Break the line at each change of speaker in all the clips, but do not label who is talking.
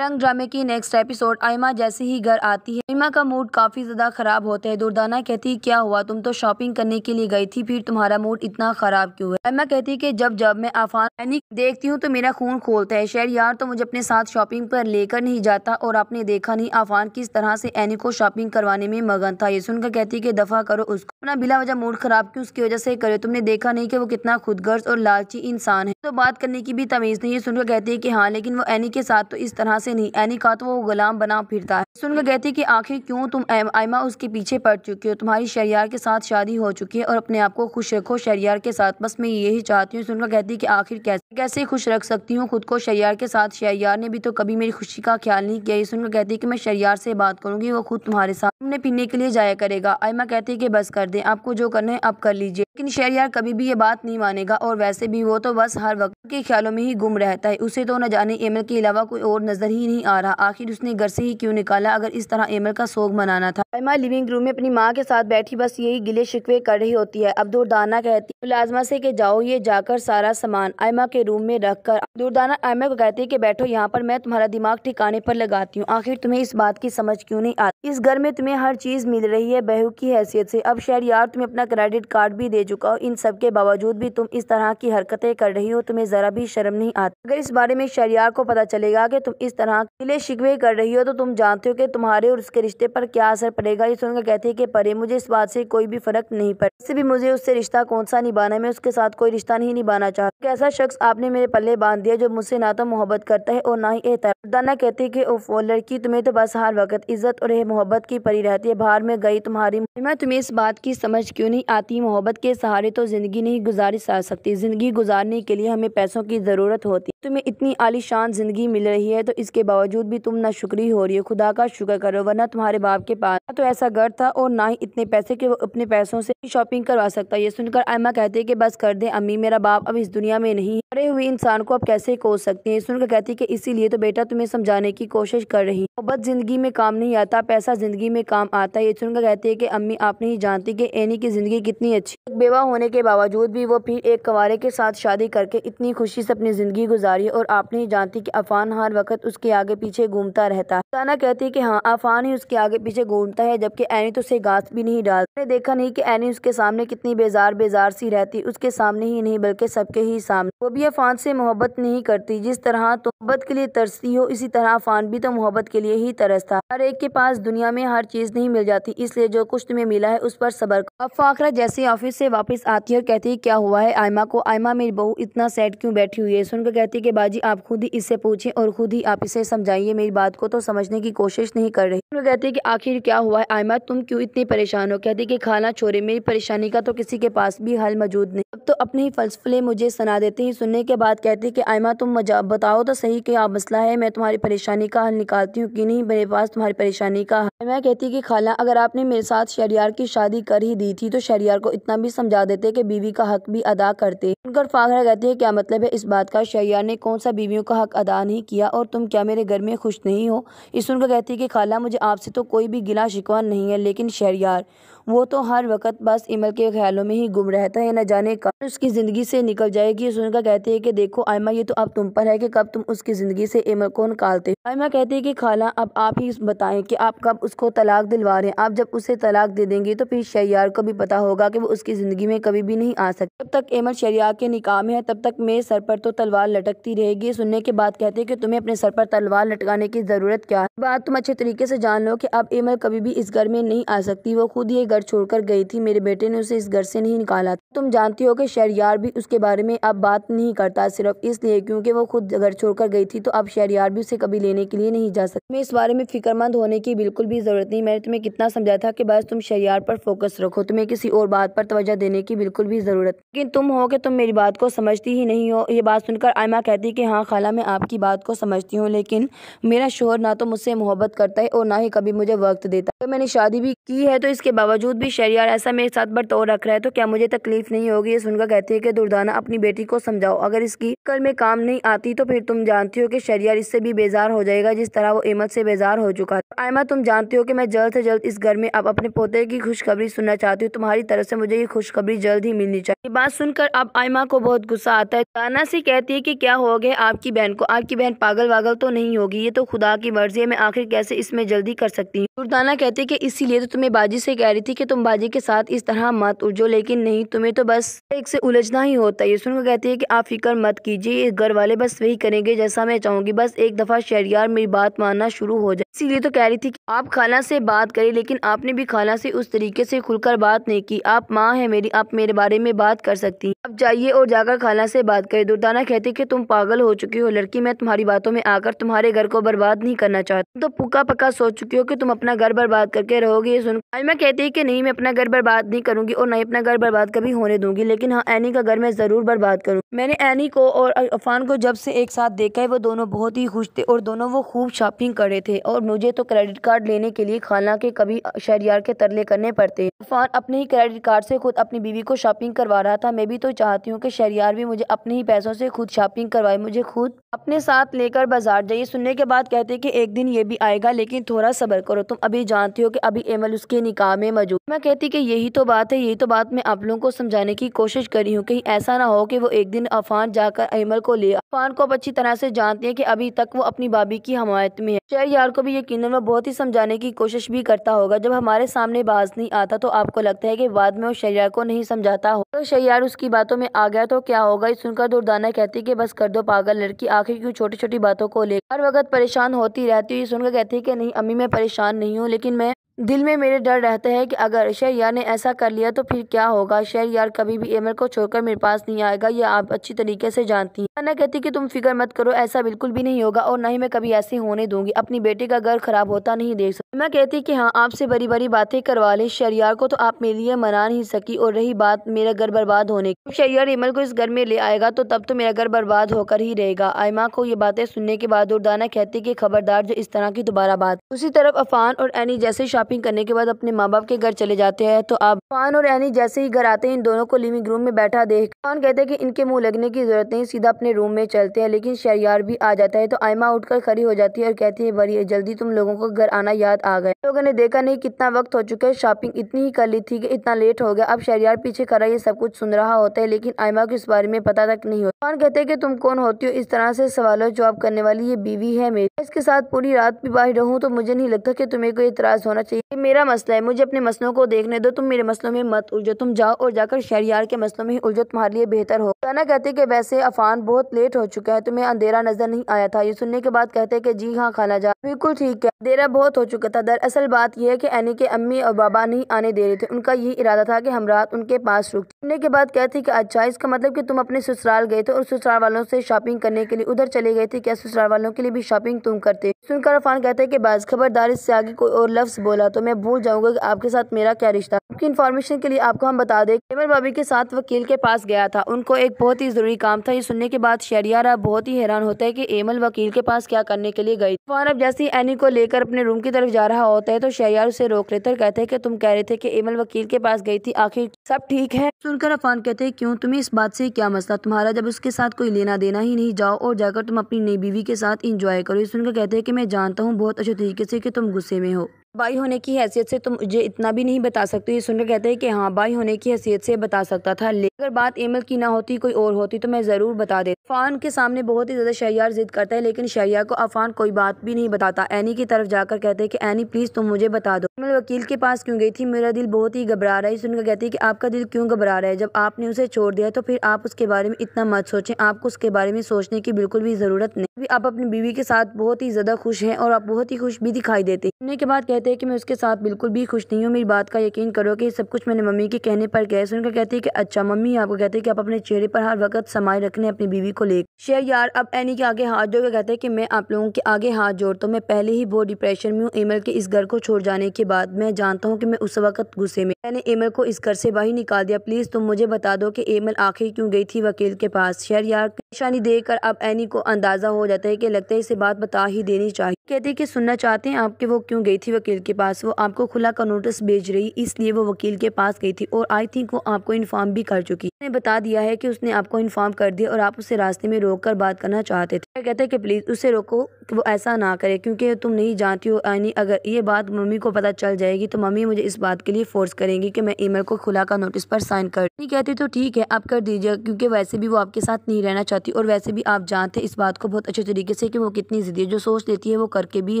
रंग ड्रामे की नेक्स्ट एपिसोड आयमा जैसे ही घर आती है आयमा का मूड काफी ज्यादा खराब होता है दुर्दाना कहती क्या हुआ तुम तो शॉपिंग करने के लिए गई थी फिर तुम्हारा मूड इतना खराब क्यों है आयमा कहती कि जब जब मैं आफान यानी देखती हूँ तो मेरा खून खोलता है शेर यार तो मुझे अपने साथ शॉपिंग पर लेकर नहीं जाता और आपने देखा नहीं आफान किस तरह से एनी को शॉपिंग करवाने में मगन था ये सुनकर कहती है कि दफा करो उसको अपना बिला वजह मूड खराब की उसकी वजह से करे तुमने देखा नहीं कि वो कितना खुदगर्ज और लालची इंसान है तो बात करने की भी तमीज़ नहीं है सुनकर कहती है कि हाँ लेकिन वो एनी के साथ तो इस तरह से नहीं एनी का तो वो गुलाम बना फिरता है सुनकर कहती है कि आखिर क्यों तुम आयमा उसके पीछे पड़ चुकी हो तुम्हारी शरियार के साथ शादी हो चुकी है और अपने आप को खुश रखो शरियार के साथ बस मैं यही चाहती हूँ सुनकर कहती है की आखिर कैसे कैसे खुश रख सकती हूँ खुद को शरियार के साथ शरियार ने भी तो कभी मेरी खुशी का ख्याल नहीं किया सुनकर कहती है की मैं शरियार से बात करूँगी वो खुद तुम्हारे साथ तुमने पीने के लिए जाया करेगा आयमा कहती है की बस कर दें आपको जो करना है आप कर लीजिए लेकिन शेर यार कभी भी ये बात नहीं मानेगा और वैसे भी वो तो बस हर वक्त के ख्यालों में ही गुम रहता है उसे तो न जाने एमल के अलावा कोई और नजर ही नहीं आ रहा आखिर उसने घर से ही क्यों निकाला अगर इस तरह एमल का सोग मनाना था अमा लिविंग रूम में अपनी माँ के साथ बैठी बस यही गिले शिकवे कर रही होती है अब दुर्दाना कहती मुलाजमा से के जाओ ये जाकर सारा सामान आयमा के रूम में रख कर दुर्दाना आयमा को कहती है कि बैठो यहाँ पर मैं तुम्हारा दिमाग ठिकाने पर लगाती हूँ आखिर तुम्हें इस बात की समझ क्यों नहीं आती इस घर में तुम्हें हर चीज मिल रही है बहू की हैसियत से अब शहर अगर यार तुम्हें अपना क्रेडिट कार्ड भी दे चुका हो इन सब के बावजूद भी तुम इस तरह की हरकतें कर रही हो तुम्हें ज़रा भी शर्म नहीं आती अगर इस बारे में शरियार को पता चलेगा कि तुम इस तरह लिए शिकवे कर रही हो तो तुम जानते हो कि तुम्हारे और उसके रिश्ते पर क्या असर पड़ेगा ये सुनकर कहते हैं कि परे मुझे इस बात से कोई भी फर्क नहीं पड़ता इससे भी मुझे उससे रिश्ता कौन सा निभाना मैं उसके साथ कोई रिश्ता नहीं निभाना चाहता ऐसा शख्स आपने मेरे पल्ले बांध दिया जो मुझसे ना तो मोहब्बत करता है और ना ही एहतराना कहते कि उफ लड़की तुम्हें तो बस हर वक्त इज्जत और मोहब्बत की परी रहती है बाहर में गई तुम्हारी मैं तुम्हें इस बात की की समझ क्यों नहीं आती मोहब्बत के सहारे तो ज़िंदगी नहीं गुजारी जा सकती ज़िंदगी गुजारने के लिए हमें पैसों की ज़रूरत होती तुम्हें इतनी आलीशान ज़िंदगी मिल रही है तो इसके बावजूद भी तुम ना शुक्री हो रही हो खुदा का शुक्र करो वरना तुम्हारे बाप के पास तो ऐसा घर था और ना ही इतने पैसे कि वो अपने पैसों से शॉपिंग करवा सकता ये सुनकर आयमा कहते कि बस कर दे अम्मी मेरा बाप अब इस दुनिया में नहीं पड़े हुए इंसान को अब कैसे कोस सकते हैं सुनकर कहती है कि इसीलिए तो बेटा तुम्हें समझाने की कोशिश कर रही मोहब्बत जिंदगी में काम नहीं आता पैसा जिंदगी में काम आता है ये सुनकर कहती है कि अम्मी आप नहीं जानती कि एनी की जिंदगी कितनी अच्छी बेवा होने के बावजूद भी वो फिर एक कवारे के साथ शादी करके इतनी खुशी से अपनी जिंदगी गुजार गुजारी और आप नहीं जानती कि अफान हर वक्त उसके आगे पीछे घूमता रहता है ताना कहती है कि हाँ अफान ही उसके आगे पीछे घूमता है जबकि एनी तो उसे घास भी नहीं डालती देखा नहीं कि एनी उसके सामने कितनी बेजार बेजार सी रहती उसके सामने ही नहीं बल्कि सबके ही सामने वो भी अफान से मोहब्बत नहीं करती जिस तरह तो मोहब्बत के लिए तरसती हो इसी तरह अफान भी तो मोहब्बत के लिए ही तरसता हर एक के पास दुनिया में हर चीज नहीं मिल जाती इसलिए जो कुछ तुम्हें मिला है उस पर सबर अब फाखरा जैसे ऑफिस से वापस आती है और कहती है क्या हुआ है आयमा को आयमा मेरी बहू इतना सैड क्यों बैठी हुई है सुनकर कहती बाजी आप खुद ही इससे पूछें और खुद ही आप इसे समझाइए मेरी बात को तो समझने की कोशिश नहीं कर रही वो कहते कि आखिर क्या हुआ है आयमा तुम क्यों इतनी परेशान हो है कि खाना छोड़े मेरी परेशानी का तो किसी के पास भी हल मौजूद नहीं अब तो अपने ही फलसफले मुझे सुना देते हैं सुनने के बाद है कि आयमा तुम बताओ तो सही क्या मसला है मैं तुम्हारी परेशानी का हल निकालती हूँ कि नहीं मेरे पास तुम्हारी परेशानी का हल मैं कहती कि खाला अगर आपने मेरे साथ शरियार की शादी कर ही दी थी तो शरियार को इतना भी समझा देते कि बीवी का हक भी अदा करते उनका फाखरा कहती है क्या मतलब है इस बात का शहरियार मैंने कौन सा बीवियों का हक अदा नहीं किया और तुम क्या मेरे घर में खुश नहीं हो इस सुनकर कहती है कि खाला मुझे आपसे तो कोई भी गिला शिकवा नहीं है लेकिन शहरियार वो तो हर वक्त बस इमल के ख्यालों में ही गुम रहता है न जाने कब उसकी ज़िंदगी से निकल जाएगी ये सुनकर कहती है कि देखो आयमा ये तो अब तुम पर है कि कब तुम उसकी ज़िंदगी से इमल को निकालते आयमा कहती है कि खाला अब आप ही बताएं कि आप कब उसको तलाक दिलवा रहे हैं आप जब उसे तलाक दे देंगे तो फिर शहरियार को भी पता होगा कि वो उसकी ज़िंदगी में कभी भी नहीं आ सकती जब तक एमल शहरियार के निकाह में है तब तक मेरे सर पर तो तलवार लटक लगती रहेगी सुनने के बाद कहते हैं कि तुम्हें अपने सर पर तलवार लटकाने की ज़रूरत क्या है बात तुम अच्छे तरीके से जान लो कि अब एमल कभी भी इस घर में नहीं आ सकती वो खुद ये घर छोड़कर गई थी मेरे बेटे ने उसे इस घर से नहीं निकाला तुम जानती हो कि शहरियार भी उसके बारे में अब बात नहीं करता सिर्फ इसलिए क्योंकि वो खुद घर छोड़कर गई थी तो अब शहरियार भी उसे कभी लेने के लिए नहीं जा सकती तुम्हें इस बारे में फिक्रमंद होने की बिल्कुल भी ज़रूरत नहीं मैंने तुम्हें कितना समझा था कि बस तुम शहरियार पर फोकस रखो तुम्हें किसी और बात पर तोजह देने की बिल्कुल भी ज़रूरत लेकिन तुम हो कि तुम मेरी बात को समझती ही नहीं हो ये बात सुनकर आयमा कहती कि हाँ खाला मैं आपकी बात को समझती हूँ लेकिन मेरा शोहर ना तो मुझसे मोहब्बत करता है और ना ही कभी मुझे वक्त देता है तो मैंने शादी भी की है तो इसके बावजूद भी शरियार ऐसा मेरे साथ बरतौर रख रहा है तो क्या मुझे तकलीफ नहीं होगी ये सुनकर कहती है कि दुर्दाना अपनी बेटी को समझाओ अगर इसकी कल में काम नहीं आती तो फिर तुम जानती हो कि शरियार इससे भी बेजार हो जाएगा जिस तरह वो अहमद से बेजार हो चुका है आयमा तुम जानती हो कि मैं जल्द से जल्द इस घर में अब अपने पोते की खुशखबरी सुनना चाहती हूँ तुम्हारी तरफ से मुझे ये खुशखबरी जल्द ही मिलनी चाहिए बात सुनकर अब आयमा को बहुत गुस्सा आता है दाना सी कहती है कि क्या हो गया आपकी बहन को आपकी बहन पागल वागल तो नहीं होगी ये तो खुदा की मर्जी है मैं आखिर कैसे इसमें जल्दी कर सकती हूँ दुर्दाना कहते कि इसीलिए तो तुम्हें बाजी से कह रही थी कि तुम बाजी के साथ इस तरह मत उलझो लेकिन नहीं तुम्हें तो बस एक से उलझना ही होता है सुनकर कहती है की आप फिक्र मत कीजिए घर वाले बस वही करेंगे जैसा मैं चाहूँगी बस एक दफ़ा शहरियार मेरी बात मानना शुरू हो जाए इसीलिए तो कह रही थी आप खाना से बात करे लेकिन आपने भी खाना से उस तरीके से खुलकर बात नहीं की आप माँ है मेरी आप मेरे बारे में बात कर सकती आप जाइए और जाकर खाना से बात करें दुर्दाना कहती कि तुम तुम पागल हो चुकी हो लड़की मैं तुम्हारी बातों में आकर तुम्हारे घर को बर्बाद नहीं करना चाहती तो पुका पक्का सोच चुकी हो कि तुम अपना घर बर्बाद करके रहोगी सुन आयमा कहती है कि नहीं मैं अपना घर बर्बाद नहीं करूंगी और नहीं अपना घर बर्बाद कभी होने दूंगी लेकिन हाँ एनी का घर मैं जरूर बर्बाद करूँ मैंने एनी को और अफान को जब से एक साथ देखा है वो दोनों बहुत ही खुश थे और दोनों वो खूब शॉपिंग कर रहे थे और मुझे तो क्रेडिट कार्ड लेने के लिए खाना के कभी शहरियार के तरले करने पड़ते अफान अपने ही क्रेडिट कार्ड से खुद अपनी बीवी को शॉपिंग करवा रहा था मैं भी तो चाहती हूँ कि शहरियार भी मुझे अपने ही पैसों से खुद शॉपिंग करवाई मुझे खुद अपने साथ लेकर बाजार जाइए सुनने के बाद कहते कि एक दिन ये भी आएगा लेकिन थोड़ा सब्र करो तुम अभी जानती हो कि अभी एमल उसके निकाह में मौजूद मैं कहती कि यही तो बात है यही तो बात मैं आप लोगों को समझाने की कोशिश करी हूँ कहीं ऐसा ना हो कि वो एक दिन अफान जाकर एमल को ले अफान को अच्छी तरह से जानती है की अभी तक वो अपनी बाबी की हमायत में है शहर यार को भी यकीन वो बहुत ही समझाने की कोशिश भी करता होगा जब हमारे सामने बाज नहीं आता तो आपको लगता है की बाद में वो शहर को नहीं समझाता हो तो शहर उसकी बातों में आ गया तो क्या होगा सुनकर दुर्दाना कहती की बस कर दो पागल लड़की आखिर क्यों छोटी छोटी बातों को लेकर हर वक्त परेशान होती रहती हुई सुनकर कहती है कि नहीं अम्मी मैं परेशान नहीं हूँ लेकिन मैं दिल में मेरे डर रहता है कि अगर शहरयार ने ऐसा कर लिया तो फिर क्या होगा यार कभी भी एमर को छोड़कर मेरे पास नहीं आएगा यह आप अच्छी तरीके से जानती हैं अन्ना कहती कि तुम फिक्र मत करो ऐसा बिल्कुल भी नहीं होगा और ना ही मैं कभी ऐसे होने दूंगी अपनी बेटी का घर खराब होता नहीं देख सकती मैं कहती कि हाँ आपसे बड़ी बड़ी बातें करवा लें शहरियार को तो आप मेरे लिए मना नहीं सकी और रही बात मेरा घर बर्बाद होने की शरियार एमर को इस घर में ले आएगा तो तब तो मेरा घर बर्बाद होकर ही रहेगा आयमा को ये बातें सुनने के बाद उर्दाना कहती कि खबरदार जो इस तरह की दोबारा बात उसी तरफ अफान और एनी जैसे शॉपिंग करने के बाद अपने माँ बाप के घर चले जाते हैं तो आप फान और यानी जैसे ही घर आते हैं इन दोनों को लिविंग रूम में बैठा देख फान कहते हैं कि इनके मुंह लगने की जरूरत नहीं सीधा अपने रूम में चलते हैं लेकिन शरियार भी आ जाता है तो आयमा उठकर खड़ी हो जाती है और कहती है बड़ी जल्दी तुम लोगों को घर आना याद आ गए लोगों ने देखा नहीं कितना वक्त हो चुका है शॉपिंग इतनी ही कर ली थी की इतना लेट हो गया अब शरियार पीछे खड़ा ये सब कुछ सुन रहा होता है लेकिन आयमा को इस बारे में पता तक नहीं होता फान कहते हैं तुम कौन होती हो इस तरह से और जवाब करने वाली ये बीवी है मेरी इसके साथ पूरी रात भी बाहर रहूँ तो मुझे नहीं लगता की तुम्हें कोई इतराज होना चाहिए ये मेरा मसला है मुझे अपने मसलों को देखने दो तुम मेरे मसलों में मत उलझो तुम जाओ और जाकर शहरियार के मसलों में ही उलझो तुम्हारे लिए बेहतर हो ताना कहते कि वैसे अफान बहुत लेट हो चुका है तुम्हें अंधेरा नजर नहीं आया था ये सुनने के बाद कहते कि जी हाँ खाला जा बिल्कुल ठीक है अंधेरा बहुत हो चुका था दरअसल बात यह है कि एनी के अम्मी और बाबा नहीं आने दे रहे थे उनका यही इरादा था कि हम रात उनके पास रुक सुनने के बाद कहती है कि अच्छा इसका मतलब कि तुम अपने ससुराल गए थे और ससुराल वालों से शॉपिंग करने के लिए उधर चले गए थे क्या ससुराल वालों के लिए भी शॉपिंग तुम करते सुनकर अरफान कहते हैं कि बाज खबरदार इससे आगे कोई और लफ्ज़ बोला तो मैं भूल जाऊंगा कि आपके साथ मेरा क्या रिश्ता आपकी इन्फॉर्मेशन के लिए आपको हम बता दें केवल बाबी के साथ वकील के पास गया था उनको एक बहुत ही ज़रूरी काम था ये सुनने के बाद शरियारा बहुत ही हैरान होता है कि एमल वकील के पास क्या करने के लिए गई अब जैसे ही एनी को लेकर अपने रूम की तरफ जा रहा होता है तो शरियार उसे रोक लेते कहते हैं कि तुम कह रहे थे कि एमल वकील के पास गई थी आखिर सब ठीक है सुनकर अफान कहते हैं क्यों तुम्हें इस बात से क्या मसला तुम्हारा जब उसके साथ कोई लेना देना ही नहीं जाओ और जाकर तुम अपनी नई बीवी के साथ इंजॉय करो ये सुनकर कहते हैं कि मैं जानता हूँ बहुत अच्छे तरीके से कि तुम गुस्से में हो बाई होने की हैसियत से तुम तो मुझे इतना भी नहीं बता सकते ये सुनकर कहते हैं कि हाँ बाई होने की हैसियत से बता सकता था लेकिन अगर बात एमल की ना होती कोई और होती तो मैं ज़रूर बता देती अफान के सामने बहुत ही ज़्यादा शैयार जिद करता है लेकिन शहरिया को अफान कोई बात भी नहीं बताता एनी की तरफ जाकर कहते हैं कि एनी प्लीज़ तुम मुझे बता दो एमल वकील के पास क्यों गई थी मेरा दिल बहुत ही घबरा रहा है सुनकर कहती है कि आपका दिल क्यों घबरा रहा है जब आपने उसे छोड़ दिया तो फिर आप उसके बारे में इतना मत सोचें आपको उसके बारे में सोचने की बिल्कुल भी ज़रूरत नहीं आप अपनी बीवी के साथ बहुत ही ज़्यादा खुश हैं और आप बहुत ही खुश भी दिखाई देते सुनने के बाद कहते हैं कि मैं उसके साथ बिल्कुल भी खुश नहीं हूँ मेरी बात का यकीन करो कि सब कुछ मैंने मम्मी के कहने पर गया सुनकर कहती है कि अच्छा मम्मी आपको कहते हैं कि आप अपने चेहरे पर हर वक्त समाये रखने अपनी बीवी को ले शेयर यार अब एनी के आगे हाथ जोड़ कहते हैं कि मैं आप लोगों के आगे हाथ जोड़ता हूँ मैं पहले ही बहुत डिप्रेशन में हूँ एमल के इस घर को छोड़ जाने के बाद मैं जानता हूँ की मैं उस वक्त गुस्से में मैंने एमल को इस घर से बाहर निकाल दिया प्लीज़ तुम मुझे बता दो की एमल आखिर क्यूँ गई थी वकील के पास शेयर यार परेशानी देकर अब एनी को अंदाजा हो जाता है की लगता है इसे बात बता ही देनी चाहिए कहते हैं कि सुनना चाहते हैं आपके वो क्यों गई थी वकील वकील के पास वो आपको खुला का नोटिस भेज रही इसलिए वो वकील के पास गई थी और आई थिंक वो आपको इन्फॉर्म भी कर चुकी उसने बता दिया है कि उसने आपको इन्फॉर्म कर दिया और आप उसे रास्ते में रोक कर बात करना चाहते थे कहते हैं कि प्लीज़ उसे रोको कि वो ऐसा ना करे क्योंकि तुम नहीं जानती हो यानी अगर ये बात मम्मी को पता चल जाएगी तो मम्मी मुझे इस बात के लिए फोर्स करेंगी कि मैं ईमेल को खुला का नोटिस पर साइन कर नहीं कहती तो ठीक है आप कर दीजिए क्योंकि वैसे भी वो आपके साथ नहीं रहना चाहती और वैसे भी आप जानते इस बात को बहुत अच्छे तरीके से कि वो कितनी ज़िद्दी जो सोच लेती है वो करके भी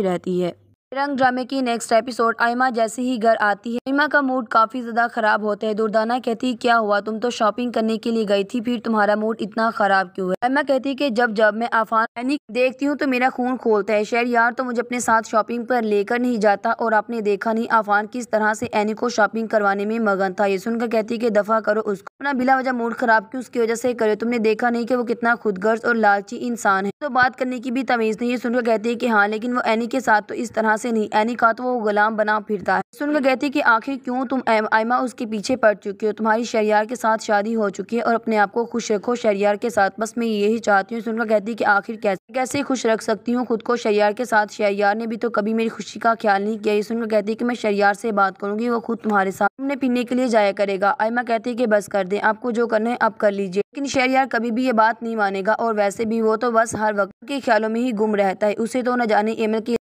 रहती है रंग ड्रामे की नेक्स्ट एपिसोड आयमा जैसे ही घर आती है आयमा का मूड काफ़ी ज़्यादा ख़राब होता है दुर्दाना कहती है क्या हुआ तुम तो शॉपिंग करने के लिए गई थी फिर तुम्हारा मूड इतना ख़राब क्यों है आयमा कहती कि जब जब मैं आफान यानी देखती हूँ तो मेरा खून खोलता है शहर यार तो मुझे अपने साथ शॉपिंग पर लेकर नहीं जाता और आपने देखा नहीं आफान किस तरह से एनी को शॉपिंग करवाने में मगन था ये सुनकर कहती कि दफ़ा करो उसको अपना बिला वजह मूड ख़राब क्यों उसकी वजह से करो तुमने देखा नहीं कि वो कितना खुदगर्ज और लालची इंसान है तो बात करने की भी तमीज़ नहीं है सुनकर कहती है कि हाँ लेकिन वो एनी के साथ तो इस तरह से नहीं एनी का तो वो गुलाम बना फिरता है सुनकर कहती कि आखिर क्यों तुम आयमा उसके पीछे पड़ चुकी हो तुम्हारी शहरियार के साथ शादी हो चुकी है और अपने आप को खुश रखो शहरियार के साथ बस मैं यही चाहती हूँ सुनकर कहती कि आखिर कैसे कैसे खुश रख सकती हूँ खुद को शहरियार के साथ शहरियार ने भी तो कभी मेरी खुशी का ख्याल नहीं किया सुनकर कहती कि मैं शहरियार से बात करूंगी वो खुद तुम्हारे साथ तुमने पीने के लिए जाया करेगा आयमा कहती कि बस कर दे आपको जो करना है आप कर लीजिए लेकिन शहरियार कभी भी ये बात नहीं मानेगा और वैसे भी वो तो बस हर वक्त के ख्यालों में ही गुम रहता है उसे तो न जाने एमल की